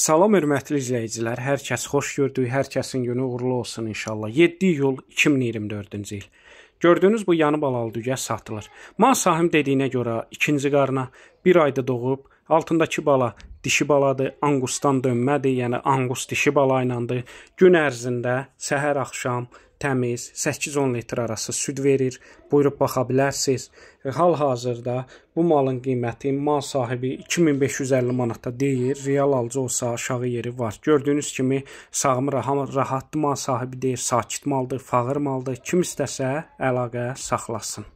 Salam hörmətli izləyicilər, hər kəs xoş gördük. Hər kəsin günü uğurlu olsun inşallah. 7 iyul 2024-cü il. Gördüyünüz bu yanıb alaldıgə satılır. Ma Sahim dediyinə görə ikinci qarına bir ayda doğub Altındakı bala dişi baladır, angustan dönmədir, yəni angus dişi bala ilədir. Gün ərzində səhər axşam təmiz 8-10 litr arası süd verir. Buyurub baxa bilərsiniz. E, hal-hazırda bu malın qiyməti mal sahibi 2550 manata deyir. Real alıcı olsa aşağı yeri var. Gördüyünüz kimi sağmı rahat, rahat mal sahibi deyir, sakit maldır, fağır maldır. Kim istəsə əlaqə saxlasın.